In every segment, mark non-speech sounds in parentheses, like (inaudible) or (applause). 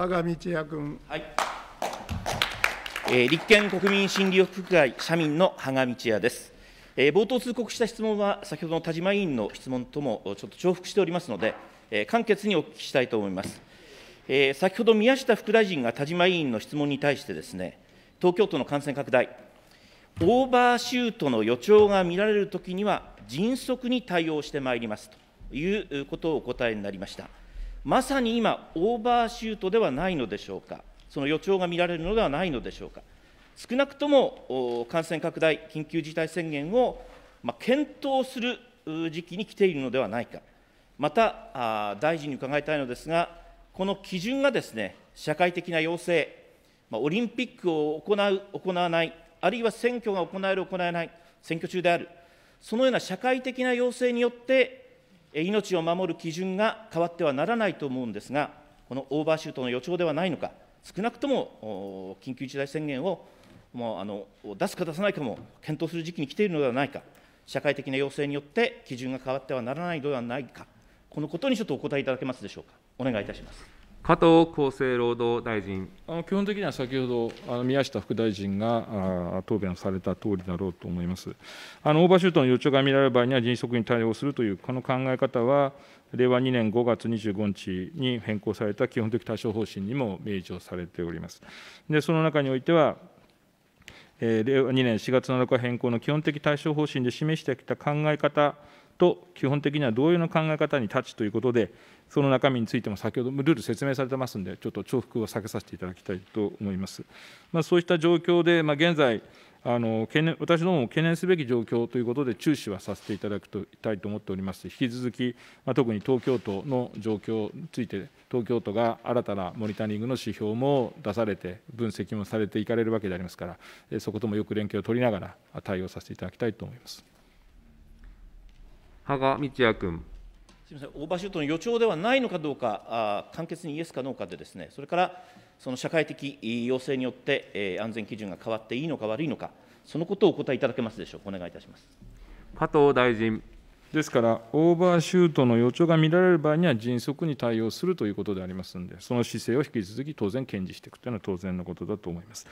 羽賀道也君。はいえー、立憲国民心理学会社民の羽賀道也です、えー、冒頭通告した質問は、先ほどの田島委員の質問ともちょっと重複しておりますので、えー、簡潔にお聞きしたいと思います。えー、先ほど宮下副大臣が田島委員の質問に対してですね、東京都の感染拡大、オーバーシュートの予兆が見られるときには、迅速に対応してまいりますということをお答えになりました。まさに今、オーバーシュートではないのでしょうか、その予兆が見られるのではないのでしょうか、少なくとも感染拡大、緊急事態宣言を、まあ、検討する時期に来ているのではないか、また大臣に伺いたいのですが、この基準がですね社会的な要請、まあ、オリンピックを行う、行わない、あるいは選挙が行える、行えない、選挙中である、そのような社会的な要請によって、命を守る基準が変わってはならないと思うんですが、このオーバーシュートの予兆ではないのか、少なくとも緊急事態宣言をもうあの出すか出さないかも検討する時期に来ているのではないか、社会的な要請によって基準が変わってはならないのではないか、このことにちょっとお答えいただけますでしょうか。お願いいたします。加藤厚生労働大臣。あの基本的には先ほどあの宮下副大臣が答弁された通りだろうと思います。あのオーバーシュートの予兆が見られる場合には迅速に対応するというこの考え方は令和2年5月25日に変更された基本的対処方針にも明示をされております。でその中においては令和2年4月7日変更の基本的対処方針で示してきた考え方と基本的には同様の考え方に立ちということで、その中身についても先ほどルール説明されてますんで、ちょっと重複を避けさせていただきたいと思います。まあ、そうした状況で、まあ、現在あの懸念、私どもも懸念すべき状況ということで、注視はさせていただきたいと思っております。引き続き、まあ、特に東京都の状況について、東京都が新たなモニタリングの指標も出されて、分析もされていかれるわけでありますから、そこともよく連携を取りながら対応させていただきたいと思います。羽賀道也君。すみません、オーバーシュートの予兆ではないのかどうか、あ簡潔にイエスかノーかで、ですねそれからその社会的要請によって、えー、安全基準が変わっていいのか悪いのか、そのことをお答えいただけますでしょうか、お願いいたします。加藤大臣ですから、オーバーシュートの予兆が見られる場合には迅速に対応するということでありますので、その姿勢を引き続き当然堅持していくというのは当然のことだと思います。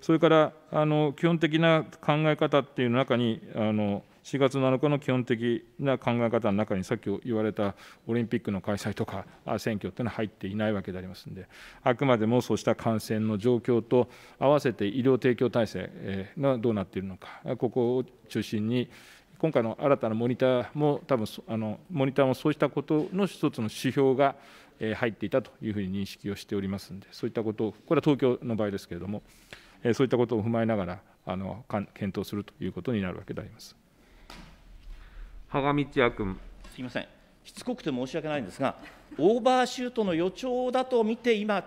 それからあの基本的な考え方っていう中にあの4月7日の基本的な考え方の中に、さっき言われたオリンピックの開催とか選挙というのは入っていないわけでありますので、あくまでもそうした感染の状況と合わせて医療提供体制がどうなっているのか、ここを中心に、今回の新たなモニターも、多分あのモニターもそうしたことの一つの指標が入っていたというふうに認識をしておりますので、そういったことを、これは東京の場合ですけれども、そういったことを踏まえながら、あの検討するということになるわけであります羽賀道也君。すみません、しつこくて申し訳ないんですが、オーバーシュートの予兆だと見て、今、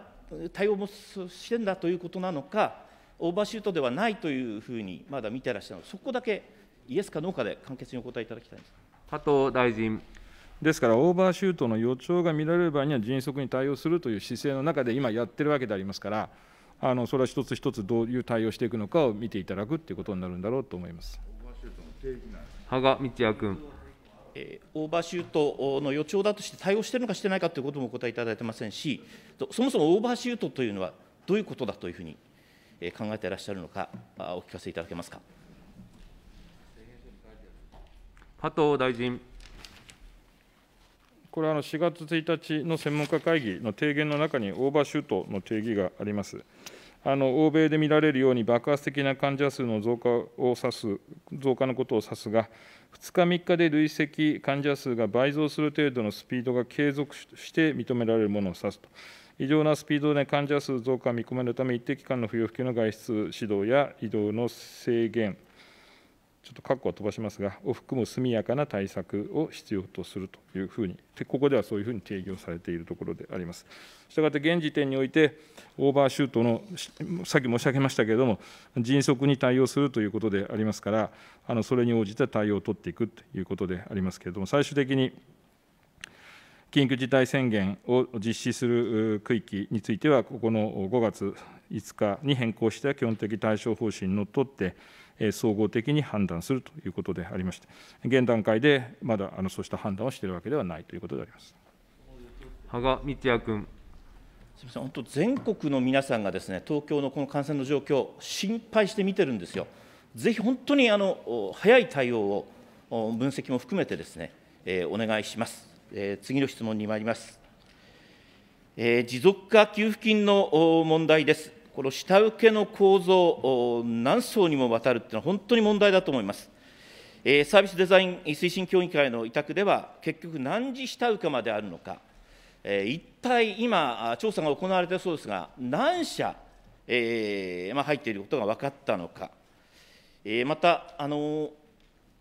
対応もしてんだということなのか、オーバーシュートではないというふうにまだ見てらっしゃるそこだけイエスかノーかで簡潔にお答えいただきたいんです加藤大臣。ですから、オーバーシュートの予兆が見られる場合には、迅速に対応するという姿勢の中で今やってるわけでありますから、あのそれは一つ一つどういう対応していくのかを見ていただくということになるんだろうと思います。羽賀道也君オーバーシュートの予兆だとして対応しているのかしてないかということもお答えいただいてませんし、そもそもオーバーシュートというのはどういうことだというふうに考えていらっしゃるのか、お聞かせいただけますか。加藤大臣。これは4月1日の専門家会議の提言の中に、オーバーシュートの定義があります。あの欧米で見られるように爆発的な患者数の増加を指す、増加のことを指すが、2日、3日で累積患者数が倍増する程度のスピードが継続して認められるものを指すと、異常なスピードで患者数増加を見込めるため、一定期間の不要不急の外出指導や移動の制限、ちょっと括弧は飛ばしますが、を含む速やかな対策を必要とするというふうに、ここではそういうふうに定義をされているところであります。したがって現時点において、オーバーシュートの、さっき申し上げましたけれども、迅速に対応するということでありますから、あのそれに応じた対応を取っていくということでありますけれども、最終的に、緊急事態宣言を実施する区域については、ここの5月5日に変更した基本的対処方針にのっとって、総合的に判断するということでありまして、現段階でまだあのそうした判断をしているわけではないということであります羽賀光也君。すみません、本当、全国の皆さんがですね東京のこの感染の状況、心配して見てるんですよ。ぜひ本当にあの早い対応を分析も含めてですね、えー、お願いします。えー、次の質問に参ります。えー、持続化給付金の問題です。この下請けの構造、何層にもわたるというのは本当に問題だと思います。えサービスデザイン推進協議会の委託では、結局、何時下請けまであるのか、え一体今、調査が行われてそうですが、何社、えま入っていることが分かったのか、えまた、あの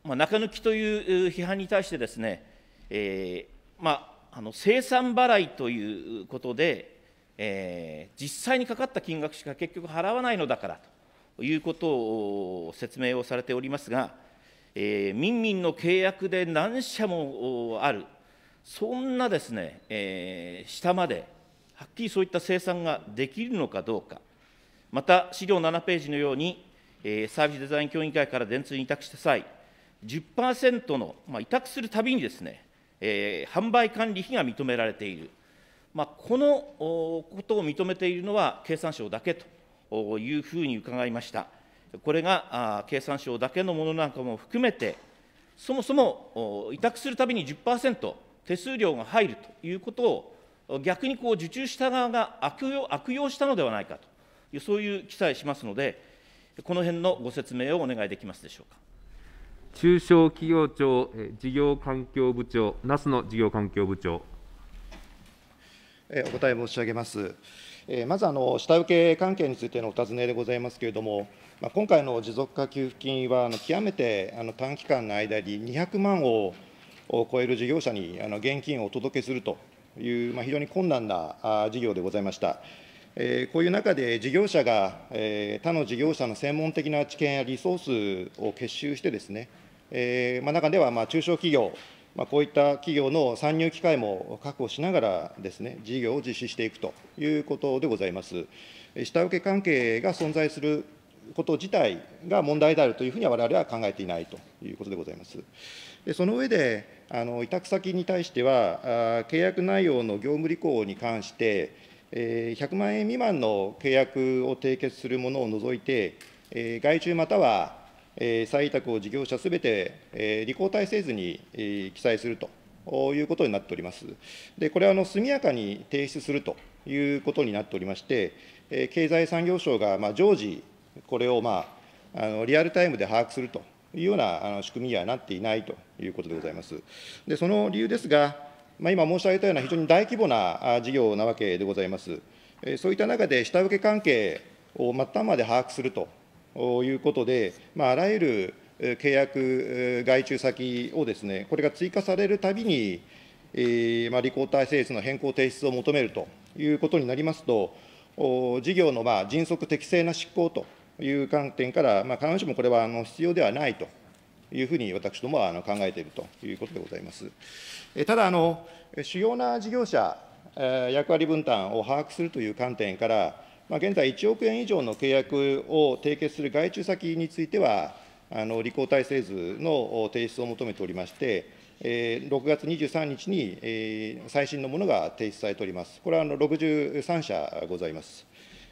ま中抜きという批判に対してですね、えまあ、あの生産払いということで、えー、実際にかかった金額しか結局払わないのだからということを説明をされておりますが、えー、民民の契約で何社もある、そんなですね、えー、下まで、はっきりそういった生産ができるのかどうか、また資料7ページのように、えー、サービスデザイン協議会から電通に委託した際、10%の、まあ、委託するたびにですね、えー、販売管理費が認められている、まあ、このことを認めているのは経産省だけというふうに伺いました。これが経産省だけのものなんかも含めて、そもそも委託するたびに10%手数料が入るということを、逆にこう受注した側が悪用悪用したのではないかという、そういう記載しますので、この辺のご説明をお願いできますでしょうか。中小企業庁事業環境部長、那須野事業環境部長。お答え申し上げます。まず、下請け関係についてのお尋ねでございますけれども、今回の持続化給付金は、極めて短期間の間に200万を超える事業者に現金をお届けするという、非常に困難な事業でございました。こういう中で、事業者が他の事業者の専門的な知見やリソースを結集してですね、中では中小企業こういった企業の参入機会も確保しながらですね、事業を実施していくということでございます。下請け関係が存在すること自体が問題であるというふうには、われわれは考えていないということでございます。でその上であの、委託先に対しては、契約内容の業務履行に関して、100万円未満の契約を締結するものを除いて、外注または再委託を事業者すべて履行体制図に記載するということになっております。これは速やかに提出するということになっておりまして、経済産業省が常時、これをリアルタイムで把握するというような仕組みにはなっていないということでございます。その理由ですが、今申し上げたような非常に大規模な事業なわけでございます。そういった中で下請け関係を末端まで把握するということで、あらゆる契約外注先をですね、これが追加されるたびに、まあ、履行体制の変更提出を求めるということになりますと、事業のまあ迅速適正な執行という観点から、まあ、必ずしもこれはあの必要ではないというふうに私どもはあの考えているということでございます。ただあの、主要な事業者、役割分担を把握するという観点から、現在、1億円以上の契約を締結する外注先については、履行体制図の提出を求めておりまして、6月23日に最新のものが提出されております。これは63社ございます。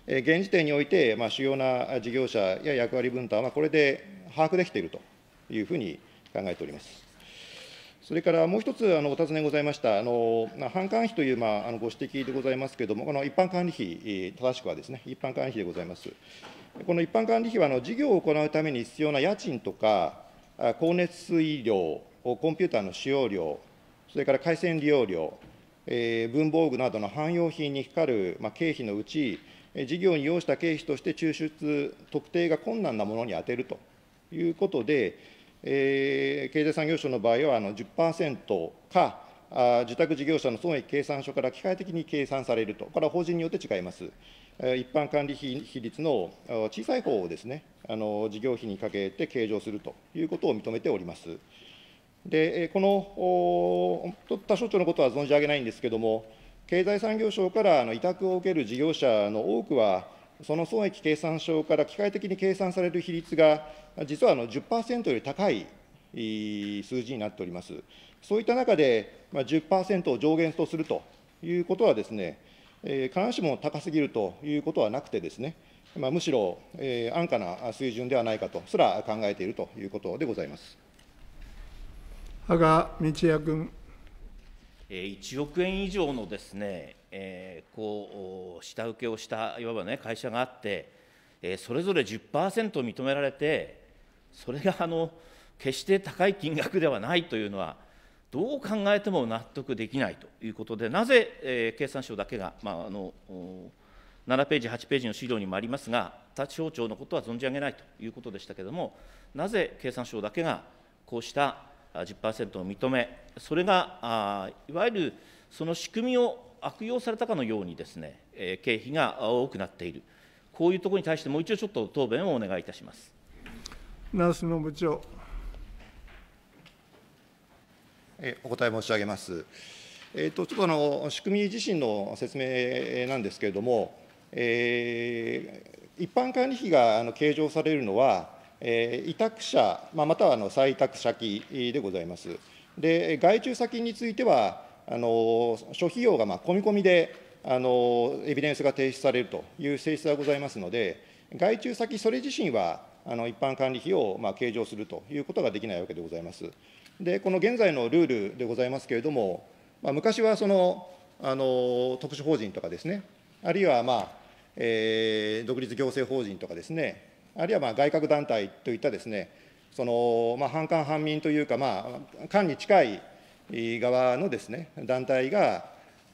現時点において、主要な事業者や役割分担はこれで把握できているというふうに考えております。それからもう一つあのお尋ねございました、あの販管費という、まあ、あのご指摘でございますけれども、この一般管理費、正しくはですね、一般管理費でございます。この一般管理費はあの事業を行うために必要な家賃とか、光熱水料、コンピューターの使用料、それから回線利用料、えー、文房具などの汎用品にかかる、まあ、経費のうち、事業に要した経費として抽出、特定が困難なものに充てるということで、えー、経済産業省の場合はあの10%か、あ受託事業者の損益計算書から機械的に計算されると、これは法人によって違います。一般管理費比率の小さい方をですね、あの事業費にかけて計上するということを認めております。で、この他省庁のことは存じ上げないんですけれども、経済産業省からあの委託を受ける事業者の多くは、その損益計算書から機械的に計算される比率が、実はあの10%より高い数字になっております。そういった中で、まあ、10%を上限とするということはですね、え必ずしも高すぎるということはなくてですね、まあ、むしろ、え安価な水準ではないかとすら考えているということでございます。羽賀道也君。1億円以上のですねえー、こう下請けをしたいわば、ね、会社があって、えー、それぞれ10%認められて、それがあの決して高い金額ではないというのは、どう考えても納得できないということで、なぜ、えー、経産省だけが、まああの7ページ、8ページの資料にもありますが、他省庁のことは存じ上げないということでしたけれども、なぜ経産省だけがこうした10%を認め、それがあいわゆるその仕組みを悪用されたかのようにですね、え経費が多くなっている、こういうところに対してもう一度ちょっと答弁をお願いいたします。那須野部長お答え申し上げます。えーと、とちょっとあの仕組み自身の説明なんですけれども、えー、一般管理費があの計上されるのは、えー、委託者、まあ、またはあの再委託先でございます。で外注先についてはあの諸費用がまあ込み込みであのエビデンスが提出されるという性質がございますので、外注先それ自身は、あの一般管理費をまあ計上するということができないわけでございます。で、この現在のルールでございますけれども、まあ、昔はそのあの特殊法人とかですね、あるいは、まあえー、独立行政法人とかですね、あるいはまあ外郭団体といったですね、そのまあ、半官半民というか、まあ、官に近い側のですね、団体が、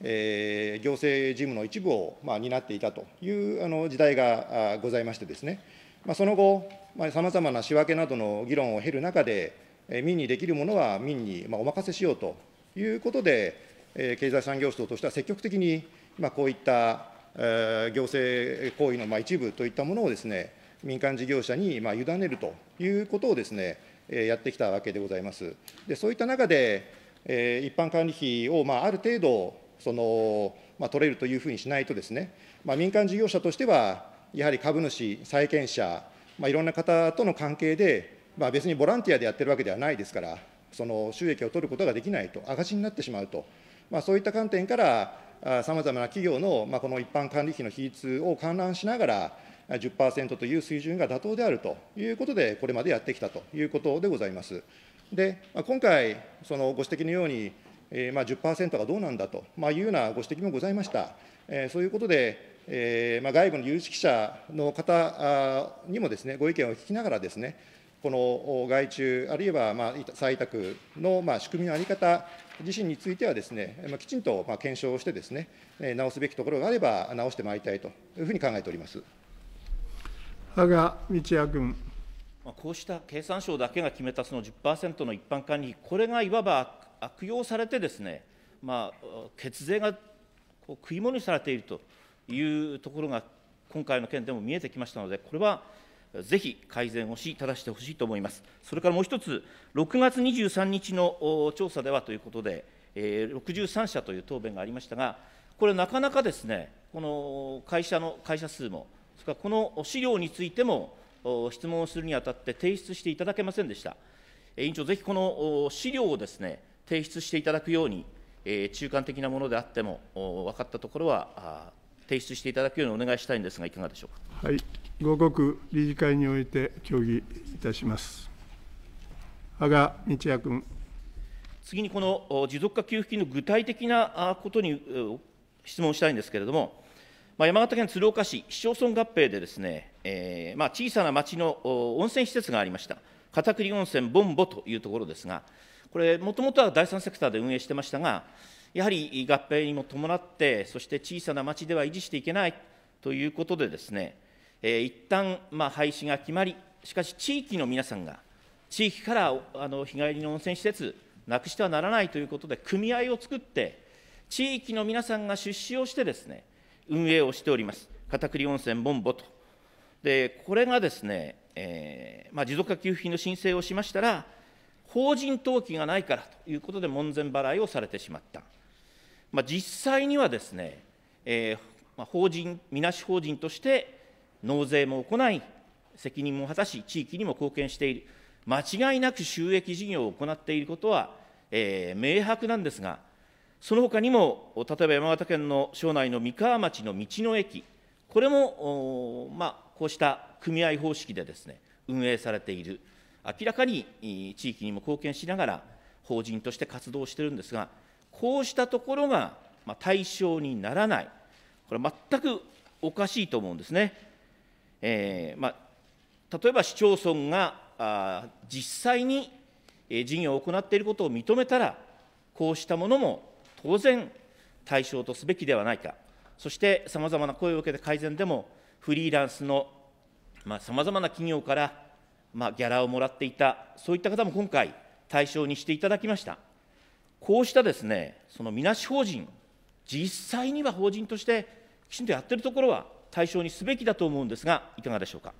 えー、行政事務の一部を、まあ、担っていたというあの時代がございましてですね、まあ、その後、さまざ、あ、まな仕分けなどの議論を経る中で、え民にできるものは民に、まあ、お任せしようということで、え経済産業省としては積極的に、まあ、こういった、え行政行為の、まあ、一部といったものをですね、民間事業者に、まあ、委ねるということをですね、やってきたわけでございます。でそういった中でえー、一般管理費を、まあ、ある程度その、まあ、取れるというふうにしないとですね、まあ、民間事業者としては、やはり株主、債権者、まあ、いろんな方との関係で、まあ、別にボランティアでやってるわけではないですから、その収益を取ることができないと、赤字になってしまうと、まあ、そういった観点から、さまざまな企業の、まあ、この一般管理費の比率を観覧しながら、10%という水準が妥当であるということで、これまでやってきたということでございます。で、今回、そのご指摘のように、えー、まあ10%がどうなんだと、まあ、いうようなご指摘もございました。えー、そういうことで、えー、まあ外部の有識者の方にもですね、ご意見を聞きながらですね、この外注、あるいはまあ再委託のまあ仕組みの在り方自身についてはですね、まあ、きちんとまあ検証をしてですね、直すべきところがあれば直してまいりたいというふうに考えております。羽賀道也君。こうした経産省だけが決めたその10%の一般管理費、これがいわば悪用されてですね、まあ、血税がこう食い物にされているというところが、今回の件でも見えてきましたので、これはぜひ改善をし、正してほしいと思います。それからもう一つ、6月23日の調査ではということで、63社という答弁がありましたが、これ、なかなかですね、この会社の会社数も、それからこの資料についても、質問をするにあたって提出していただけませんでした。委員長、ぜひこの資料をですね、提出していただくように、中間的なものであっても、分かったところは提出していただくようにお願いしたいんですが、いかがでしょうか。はい、合国理事会において協議いたします。羽賀道也君。次にこの持続化給付金の具体的なことに質問したいんですけれども、まあ、山形県鶴岡市、市町村合併でですね、えーまあ、小さな町の温泉施設がありました、片栗温泉ボンボというところですが、これ、もともとは第三セクターで運営してましたが、やはり合併にも伴って、そして小さな町では維持していけないということで、ですね、えー、一旦まあ廃止が決まり、しかし地域の皆さんが、地域からあの日帰りの温泉施設、なくしてはならないということで、組合を作って、地域の皆さんが出資をしてですね、運営をしております、片栗温泉ボンボとでこれがですね、えー、まあ、持続化給付金の申請をしましたら、法人登記がないからということで、門前払いをされてしまった。まあ、実際にはですね、えー、まあ、法人、みなし法人として納税も行い、責任も果たし、地域にも貢献している、間違いなく収益事業を行っていることは、えー、明白なんですが、その他にも、例えば山形県の庄内の三河町の道の駅、これも、まあ、こうした組合方式でですね、運営されている、明らかに地域にも貢献しながら、法人として活動しているんですが、こうしたところが対象にならない、これ、全くおかしいと思うんですね。えー、まあ、例えば市町村があ実際に事業を行っていることを認めたら、こうしたものも当然対象とすべきではないか、そしてさまざまな声を受けて改善でも、フリーランスのさまざ、まな企業から、まあ、ギャラをもらっていた、そういった方も今回、対象にしていただきました。こうしたですね、そのみなし法人、実際には法人としてきちんとやっているところは対象にすべきだと思うんですが、いかがでしょうか。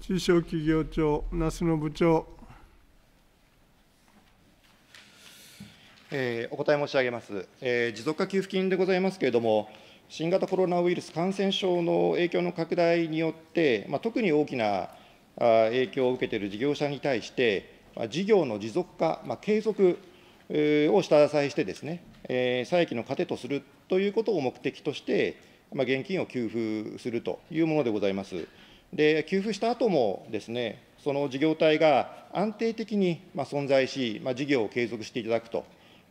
中小企業庁、那須野部長。えー、お答え申し上げます、えー、持続化給付金でございますけれども、新型コロナウイルス感染症の影響の拡大によって、特に大きな影響を受けている事業者に対して、事業の持続化、継続を下支えしてですね、歳費の糧とするということを目的として、現金を給付するというものでございます。で、給付した後もですね、その事業体が安定的に存在し、事業を継続していただくと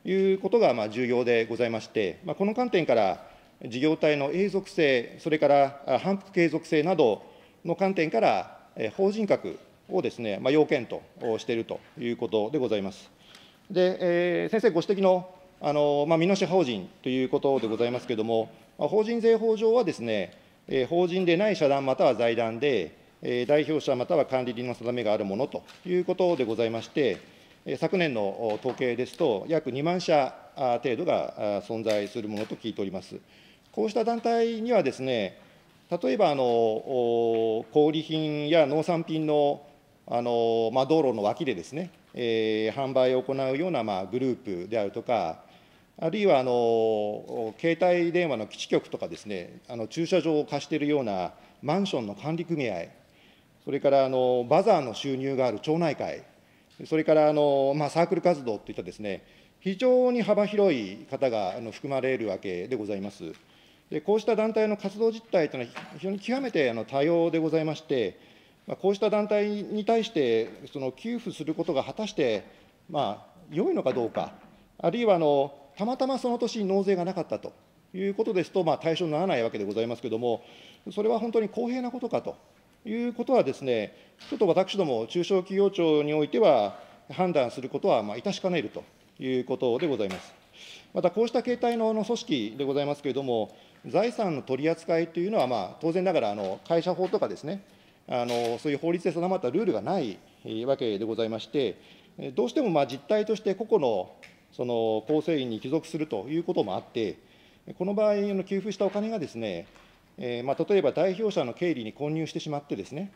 いうことが重要でございまして、この観点から、事業体の永続性、それから反復継続性などの観点から、法人格をですね、まあ、要件としているということでございます。で、えー、先生ご指摘の、あのまあ、美濃法人ということでございますけれども、法人税法上はですね、え法人でない社団または財団で、え代表者または管理人の定めがあるものということでございまして、え昨年の統計ですと、約2万社程度が存在するものと聞いております。こうした団体にはですね、例えばあの小売品や農産品のあの、まあ、道路の脇でですね、えー、販売を行うような、まあ、グループであるとか、あるいはあの携帯電話の基地局とかですね、あの駐車場を貸しているようなマンションの管理組合、それからあのバザーの収入がある町内会、それからあの、まあ、サークル活動といったですね、非常に幅広い方があの含まれるわけでございます。こうした団体の活動実態というのは、非常に極めて多様でございまして、こうした団体に対して、給付することが果たしてよいのかどうか、あるいはたまたまその年に納税がなかったということですと、対象にならないわけでございますけれども、それは本当に公平なことかということはですね、ちょっと私ども、中小企業庁においては、判断することは致しかねるということでございます。また、こうした形態の組織でございますけれども、財産の取り扱いというのは、まあ、当然ながらあの会社法とかですねあの、そういう法律で定まったルールがないわけでございまして、どうしてもまあ実態として個々のその構成員に帰属するということもあって、この場合、の給付したお金がですね、えー、まあ、例えば代表者の経理に混入してしまってですね、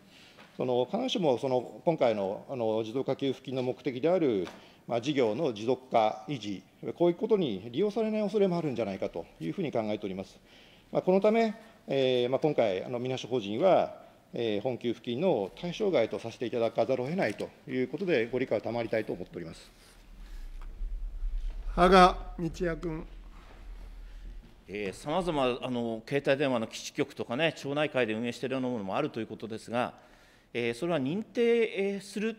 その必ずしもその今回のあの持続化給付金の目的である、まあ、事業の持続化維持、こういうことに利用されない恐れもあるんじゃないかというふうに考えております。まあ、このため、えーまあ、今回、あのみなし法人は、えー、本給付金の対象外とさせていただかざるを得ないということで、ご理解を賜りたいと思っております羽賀道也君。さまざま、携帯電話の基地局とかね、町内会で運営しているようなものもあるということですが、えそれは認定する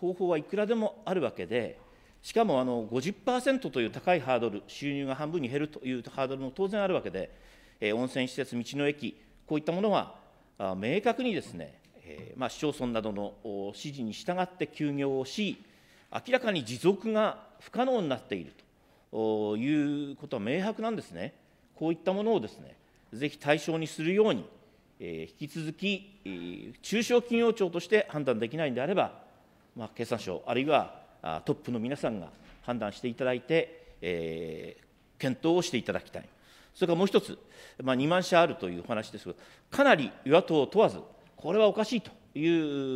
方法はいくらでもあるわけで、しかもあの50%という高いハードル、収入が半分に減るというハードルも当然あるわけで、え温泉施設、道の駅、こういったものは明確にですね、えまあ、市町村などの指示に従って休業をし、明らかに持続が不可能になっているということは明白なんですね。こういったものをですね、ぜひ対象にするように、え引き続き、中小企業庁として判断できないんであれば、まあ、経産省、あるいはトップの皆さんが判断していただいて、えー、検討をしていただきたい。それからもう一つ、まあ、2万社あるというお話ですが、かなり与野党を問わず、これはおかしいとい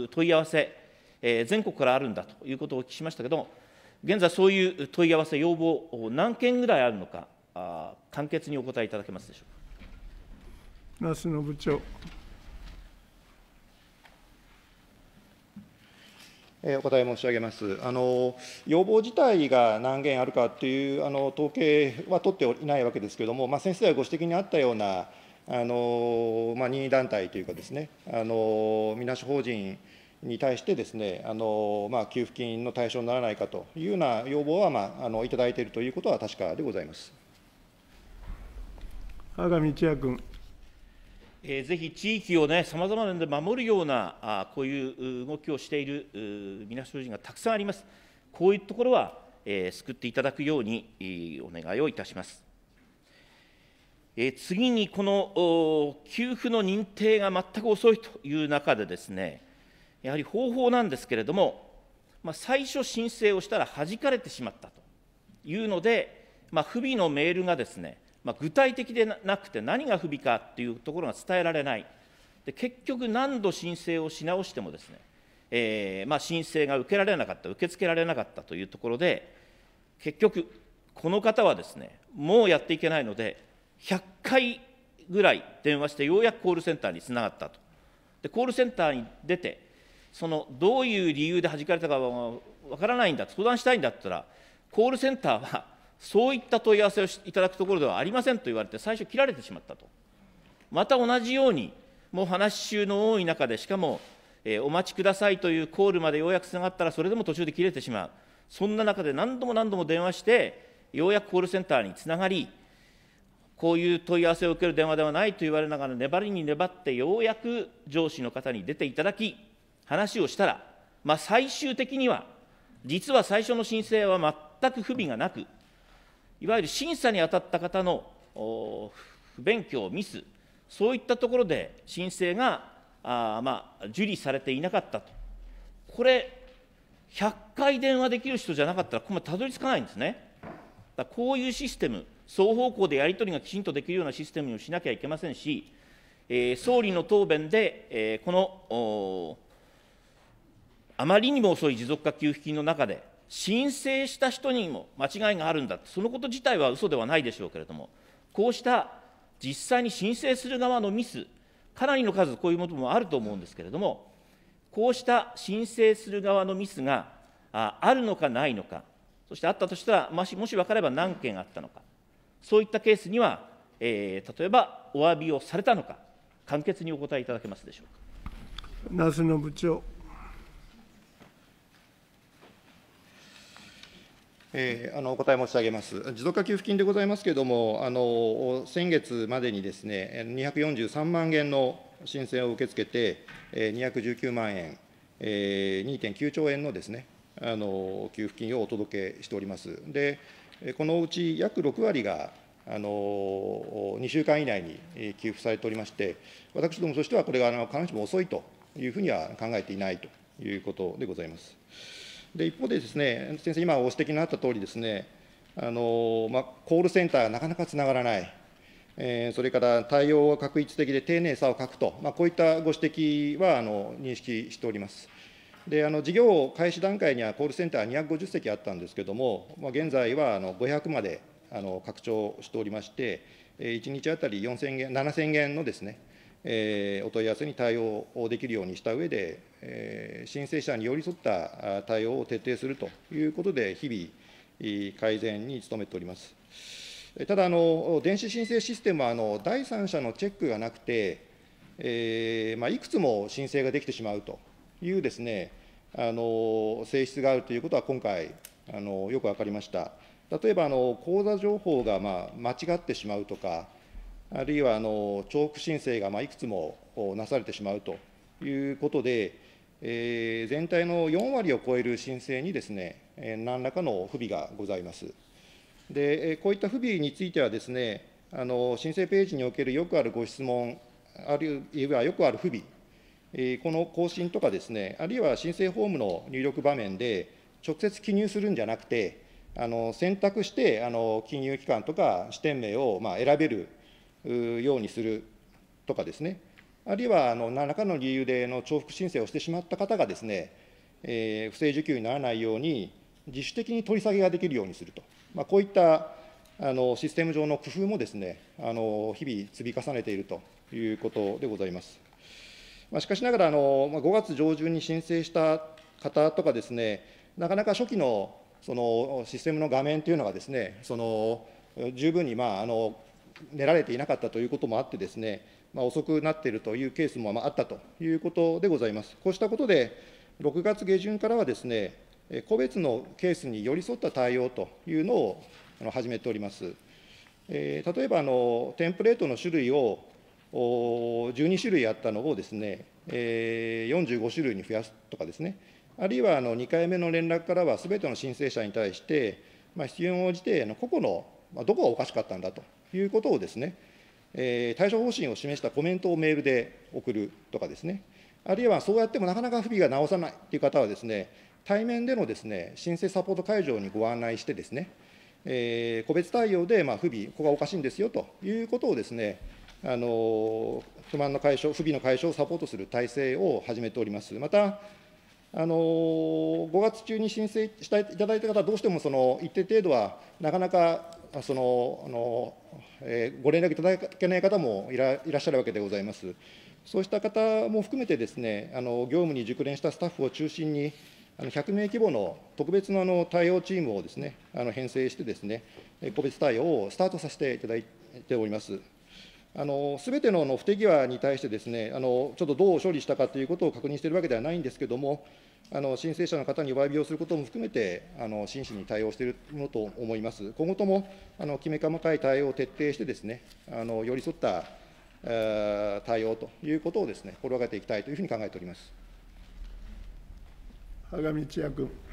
う問い合わせ、えー、全国からあるんだということをお聞きしましたけど、も、現在、そういう問い合わせ、要望、何件ぐらいあるのか、あ簡潔にお答えいただけますでしょうか。那須野部長。お答え申し上げます。あの要望自体が何件あるかというあの統計は取っていないわけですけれども、まあ、先生がご指摘にあったような、あのまあ、任意団体というかですね、あのみなし法人に対してですね、あのまあ、給付金の対象にならないかというような要望は、まあ、あのいただいているということは確かでございます。阿賀道也君。えー、ぜひ地域をね、さまざまなので守るようなあ、こういう動きをしているみなし人がたくさんあります。こういうところは、えー、救っていただくように、えー、お願いをいたします。えー、次に、この給付の認定が全く遅いという中でですね、やはり方法なんですけれども、まあ、最初申請をしたら弾かれてしまったというので、まあ、不備のメールがですね、まあ、具体的でなくて何が不備かっていうところが伝えられない、で結局、何度申請をし直してもですね、えーまあ、申請が受けられなかった、受け付けられなかったというところで、結局、この方はですね、もうやっていけないので、100回ぐらい電話して、ようやくコールセンターにつながったと。でコールセンターに出て、そのどういう理由で弾かれたかはわからないんだ、相談したいんだったら、コールセンターはそういった問い合わせをいただくところではありませんと言われて、最初、切られてしまったと。また同じように、もう話し中の多い中で、しかも、えー、お待ちくださいというコールまでようやくつながったら、それでも途中で切れてしまう、そんな中で何度も何度も電話して、ようやくコールセンターにつながり、こういう問い合わせを受ける電話ではないと言われながら、粘りに粘って、ようやく上司の方に出ていただき、話をしたら、まあ、最終的には、実は最初の申請は全く不備がなく、いわゆる審査に当たった方の不勉強、ミス、そういったところで申請があ、まあ、受理されていなかったと、これ、100回電話できる人じゃなかったら、ここたどり着かないんですね。だこういうシステム、双方向でやり取りがきちんとできるようなシステムにしなきゃいけませんし、えー、総理の答弁で、えー、このあまりにも遅い持続化給付金の中で、申請した人にも間違いがあるんだ、そのこと自体は嘘ではないでしょうけれども、こうした実際に申請する側のミス、かなりの数、こういうものもあると思うんですけれども、こうした申請する側のミスがあるのかないのか、そしてあったとしたら、もしもし分かれば何件あったのか、そういったケースには、えー、例えばお詫びをされたのか、簡潔にお答えいただけますでしょうか。那須野部長お答え申し上げます、持続化給付金でございますけれども、先月までに243万円の申請を受け付けて、219万円、2.9兆円の給付金をお届けしております。このうち約6割が2週間以内に給付されておりまして、私どもとしては、これが必ずしも遅いというふうには考えていないということでございます。一方で、です、ね、先生、今お指摘のあったとおり、コールセンターがなかなかつながらない、それから対応が画一的で丁寧さを欠くと、こういったご指摘は認識しております。事業開始段階にはコールセンター250席あったんですけれども、現在は500まで拡張しておりまして、1日当たり4000件、7000件のですね、えー、お問い合わせに対応できるようにした上で、えー、申請者に寄り添った対応を徹底するということで、日々、改善に努めております。ただあの、電子申請システムはあの第三者のチェックがなくて、えーまあ、いくつも申請ができてしまうというです、ね、あの性質があるということは、今回あの、よく分かりました。例えばあの、口座情報が、まあ、間違ってしまうとか、あるいはあの重複申請がまあいくつもなされてしまうということで、えー、全体の4割を超える申請にですね、え何らかの不備がございます。で、えこういった不備についてはですね、あの申請ページにおけるよくあるご質問、あるいはよくある不備、えこの更新とかですね、あるいは申請フォームの入力場面で、直接記入するんじゃなくて、あの選択してあの金融機関とか支店名をまあ選べるようにするとかですね、あるいはあの何らかの理由での重複申請をしてしまった方がですね、えー、不正受給にならないように、自主的に取り下げができるようにすると、まあ、こういったあのシステム上の工夫もですね、あの日々積み重ねているということでございます。まあ、しかしながらあの、まあ、5月上旬に申請した方とかですね、なかなか初期のそのシステムの画面というのがですね、その十分にまああの練られていなかったということもあってですね、まあ、遅くなっているというケースもあったということでございます。こうしたことで、6月下旬からはですね、個別のケースに寄り添った対応というのを始めております。えー、例えばあの、テンプレートの種類を12種類あったのをですね、えー、45種類に増やすとかですね、あるいはあの2回目の連絡からは、すべての申請者に対して、まあ、必要に応じて、の個々の、まあ、どこがおかしかったんだということをですね、えー、対処方針を示したコメントをメールで送るとかですね、あるいはそうやってもなかなか不備が直さないという方はですね、対面でのですね、申請サポート会場にご案内してですね、えー、個別対応でまあ不備、ここがおかしいんですよということをですね、あの不満の解消、不備の解消をサポートする体制を始めております。また、あの5月中に申請していただいた方は、どうしてもその一定程度はなかなかそのあの、えー、ご連絡いただけない方もいらいらっしゃるわけでございます。そうした方も含めてですね、あの業務に熟練したスタッフを中心に、あの100名規模の特別のあの対応チームをですね、あの編成してですね、個別対応をスタートさせていただいております。すべての不手際に対して、ちょっとどう処理したかということを確認しているわけではないんですけれども、申請者の方におわびをすることも含めて、真摯に対応しているものと思います、今後ともきめ細かい対応を徹底して、寄り添った対応ということを心がけていきたいというふうに考えております。芳賀道也君。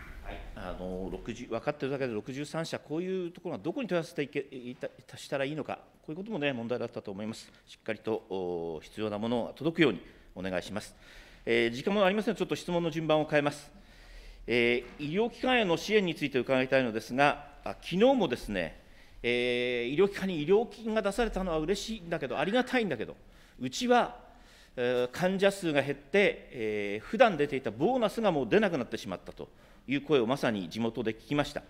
あの60分かってるだけで63社、こういうところはどこに問い合わせていけいたしたらいいのか、こういうことも、ね、問題だったと思います。しっかりと必要なものが届くようにお願いします。えー、時間もありませんちょっと質問の順番を変えます。えー、医療機関への支援について伺いたいのですが、あ昨日もですね、えー、医療機関に医療金が出されたのは嬉しいんだけど、ありがたいんだけど、うちは患者数が減って、えー、普段出ていたボーナスがもう出なくなってしまったという声をまさに地元で聞きました。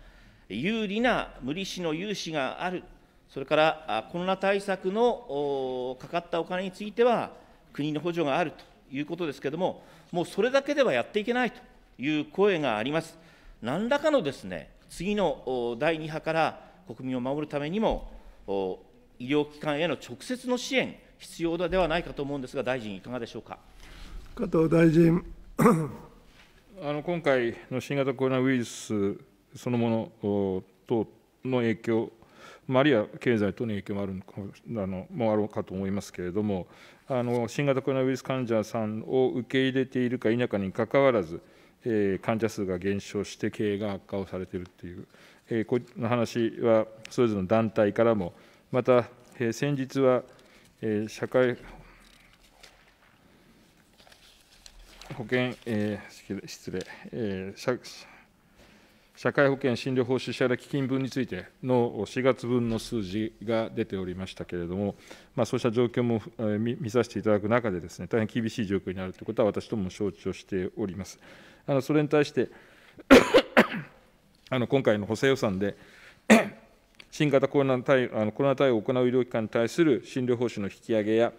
有利な無利子の融資がある、それからコロナ対策のかかったお金については、国の補助があるということですけれども、もうそれだけではやっていけないという声があります。何らかのですね、次の第2波から国民を守るためにも、医療機関への直接の支援、必要ではないかと思うんですが、大臣、いかがでしょうか。加藤大臣今回の新型コロナウイルスそのもの等の影響、あるいは経済等の影響もあるあのもあろうかと思いますけれども、あの新型コロナウイルス患者さんを受け入れているか否かにかかわらず、えー、患者数が減少して経営が悪化をされているという、えー、この話はそれぞれの団体からも、また、えー、先日は、えー、社会保険、えー、失礼、えー社、社会保険診療報酬支払基金分についての4月分の数字が出ておりましたけれども、まあ、そうした状況も、えー、見させていただく中でです、ね、大変厳しい状況にあるということは、私ども承知をしております。あのそれに対して (coughs) あの今回の補正予算で、新型コロナ対あのコロナ対応を行う医療機関に対する診療報酬の引き上げや、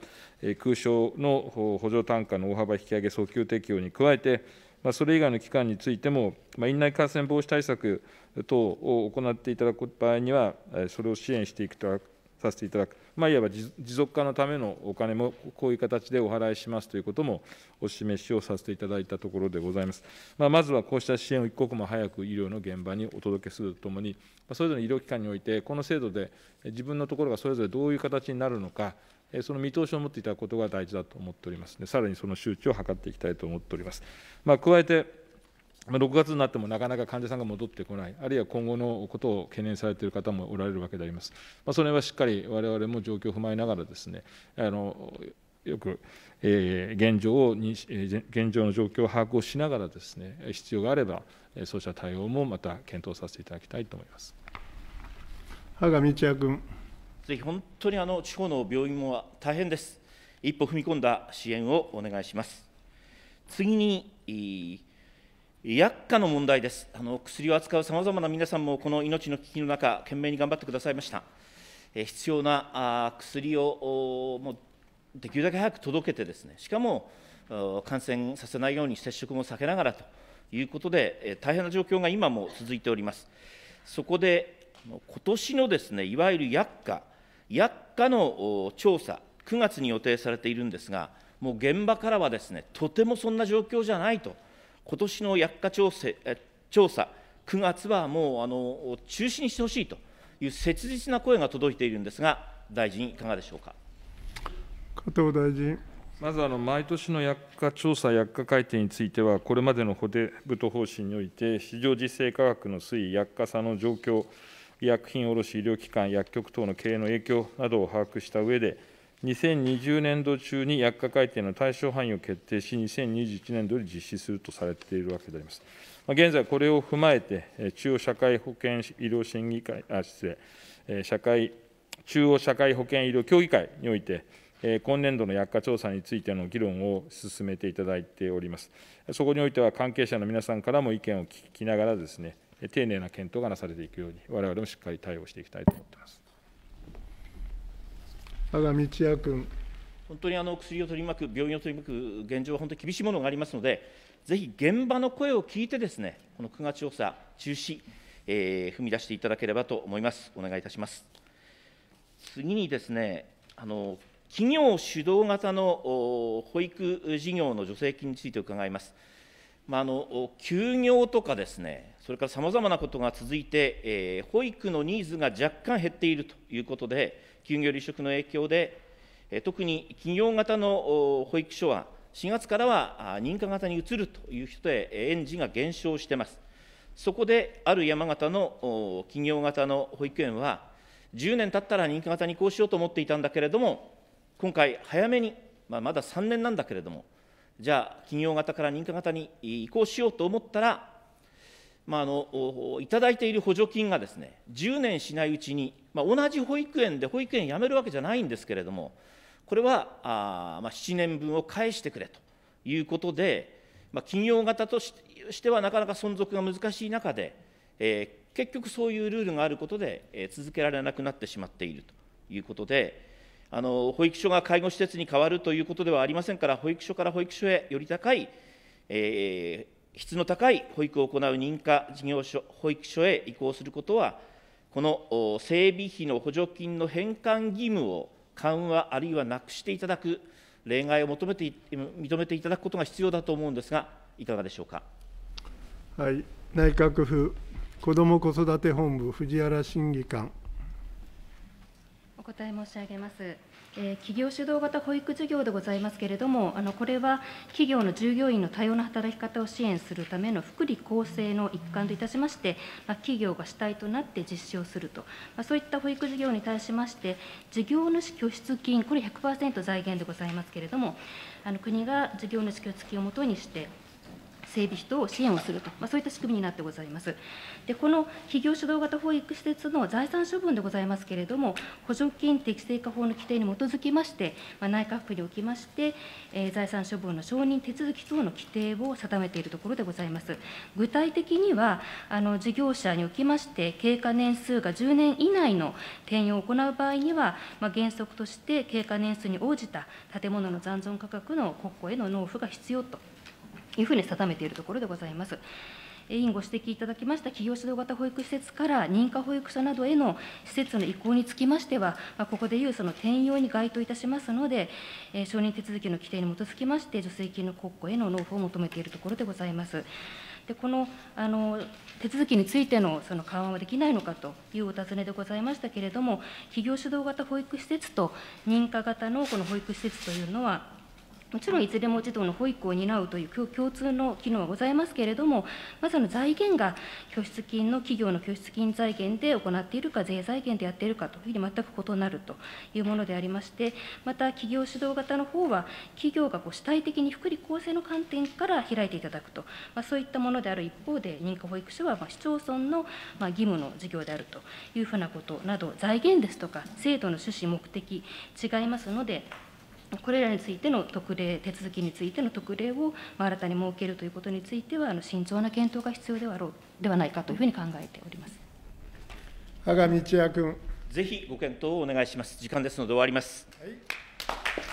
空床の補助単価の大幅引き上げ、早急適用に加えて、それ以外の機関についても、院内感染防止対策等を行っていただく場合には、それを支援していくとさせていただく、まあ、いわば持続化のためのお金もこういう形でお払いしますということもお示しをさせていただいたところでございます。まあ、まずはこうした支援を一刻も早く医療の現場にお届けするとともに、それぞれの医療機関において、この制度で自分のところがそれぞれどういう形になるのか、その見通しを持っていただくことが大事だと思っておりますので、さらにその周知を図っていきたいと思っております。まあ、加えて6月になってもなかなか患者さんが戻ってこない、あるいは今後のことを懸念されている方もおられるわけであります。まあ、それはしっかり我々も状況を踏まえながらですね、あのよく、えー、現状をに、現状の状況を把握をしながらですね、必要があれば、そうした対応もまた検討させていただきたいと思います。羽賀道也君。ぜひ本当にあの地方の病院も大変です。一歩踏み込んだ支援をお願いします。次に薬価の問題です。あの薬を扱うさまざまな皆さんも、この命の危機の中、懸命に頑張ってくださいました。え必要なあ薬をもうできるだけ早く届けて、ですねしかも感染させないように接触も避けながらということで、え大変な状況が今も続いております。そこで、今年のですねいわゆる薬価、薬価の調査、9月に予定されているんですが、もう現場からはですねとてもそんな状況じゃないと。今年の薬価調整調査、9月はもうあの中止にしてほしいという切実な声が届いているんですが、大臣、いかがでしょうか加藤大臣。まずあの毎年の薬価調査、薬価改定については、これまでの補填部と方針において、市場実勢価格の推移、薬価差の状況、医薬品卸医療機関、薬局等の経営の影響などを把握した上で、2020年度中に薬価改定の対象範囲を決定し、2021年度に実施するとされているわけであります。現在、これを踏まえて、中央社会保険医療審議会、あ失礼社会、中央社会保険医療協議会において、今年度の薬価調査についての議論を進めていただいております。そこにおいては、関係者の皆さんからも意見を聞きながらですね、丁寧な検討がなされていくように、我々もしっかり対応していきたいと思っています。我が道也君。本当にあの薬を取り巻く、病院を取り巻く現状は本当に厳しいものがありますので、ぜひ現場の声を聞いて、ですねこの9月調査中止、えー、踏み出していただければと思います。お願いいたします。次にですねあの企業主導型の保育事業の助成金について伺います。まあ、あの休業とかですね、それからさまざまなことが続いて、えー、保育のニーズが若干減っているということで、休業離職の影響で、えー、特に企業型の保育所は、4月からは認可型に移るという人で、園児が減少してます。そこで、ある山形の企業型の保育園は、10年経ったら認可型に移行しようと思っていたんだけれども、今回、早めに、まあ、まだ3年なんだけれども、じゃあ企業型から認可型に移行しようと思ったら、まあ、あのいただいている補助金がですね10年しないうちに、まあ、同じ保育園で保育園辞めるわけじゃないんですけれどもこれはあ、まあ、7年分を返してくれということで、まあ、企業型としてはなかなか存続が難しい中で、えー、結局そういうルールがあることで、えー、続けられなくなってしまっているということで。あの保育所が介護施設に変わるということではありませんから、保育所から保育所へより高い、えー、質の高い保育を行う認可事業所、保育所へ移行することは、この整備費の補助金の返還義務を緩和、あるいはなくしていただく、例外を求めて認めていただくことが必要だと思うんですが、いかがでしょうか。はい、内閣府こども・子育て本部藤原審議官答え申し上げます、えー、企業主導型保育事業でございますけれども、あのこれは企業の従業員の多様な働き方を支援するための福利厚生の一環といたしまして、まあ、企業が主体となって実施をすると、まあ、そういった保育事業に対しまして、事業主拠出金、これ100%財源でございますけれども、あの国が事業主拠出金をもとにして、整備費等を支援をすると、まあ、そういった仕組みになってございます。でこの企業主導型保育施設の財産処分でございますけれども、補助金適正化法の規定に基づきまして、まあ、内閣府におきまして、えー、財産処分の承認手続き等の規定を定めているところでございます。具体的には、あの事業者におきまして、経過年数が10年以内の転用を行う場合には、まあ、原則として経過年数に応じた建物の残存価格の国庫への納付が必要というふうに定めているところでございます。委員ご指摘いただきました企業指導型保育施設から認可保育所などへの施設の移行につきましては、まここでいうその転用に該当いたしますので、え承認手続きの規定に基づきまして、助成金の国庫への納付を求めているところでございます。でこのあの手続きについてのその緩和はできないのかというお尋ねでございましたけれども、企業主導型保育施設と認可型のこの保育施設というのは、もちろんいずれも児童の保育を担うという共通の機能はございますけれども、まずの財源が拠出金の企業の拠出金財源で行っているか、税財源でやっているかというふうに全く異なるというものでありまして、また企業指導型の方は、企業がこう主体的に福利厚生の観点から開いていただくと、まあ、そういったものである一方で、認可保育所はま市町村のま義務の事業であるというふうなことなど、財源ですとか、制度の趣旨、目的、違いますので、これらについての特例、手続きについての特例を新たに設けるということについては、慎重な検討が必要ではろうではないかというふうに考えております芳賀道也君。ぜひご検討をお願いします。時間ですので終わります。はい